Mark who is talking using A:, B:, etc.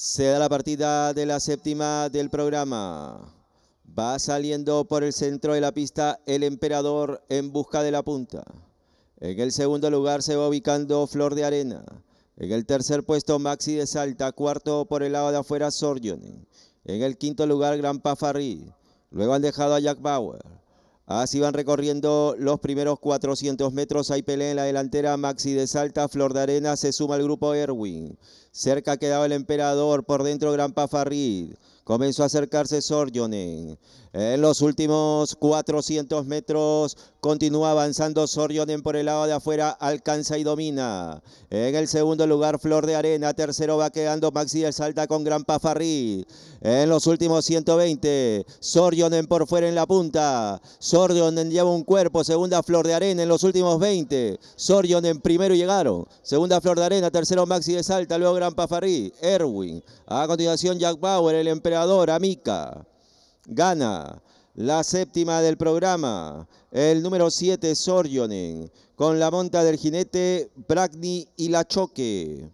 A: Se da la partida de la séptima del programa. Va saliendo por el centro de la pista el emperador en busca de la punta. En el segundo lugar se va ubicando Flor de Arena. En el tercer puesto Maxi de Salta. Cuarto por el lado de afuera Sorjonen. En el quinto lugar Gran Pafarri. Luego han dejado a Jack Bauer. Así van recorriendo los primeros 400 metros. Hay pelea en la delantera. Maxi de Salta, Flor de Arena se suma al grupo Erwin. Cerca quedaba el emperador. Por dentro, Gran Pafarrid. Comenzó a acercarse Sorjonen. En los últimos 400 metros continúa avanzando Sorjonen por el lado de afuera, alcanza y domina. En el segundo lugar Flor de Arena, tercero va quedando Maxi de Salta con Gran Pafarrí. En los últimos 120, Sorjonen por fuera en la punta. Sorjonen lleva un cuerpo, segunda Flor de Arena en los últimos 20. Sorjonen en primero llegaron. Segunda Flor de Arena, tercero Maxi de Salta, luego Gran Pafarí, Erwin. A continuación Jack Bauer, el emperador, Amica. Gana la séptima del programa, el número 7 Sorjonen, con la monta del jinete Bragni y la choque.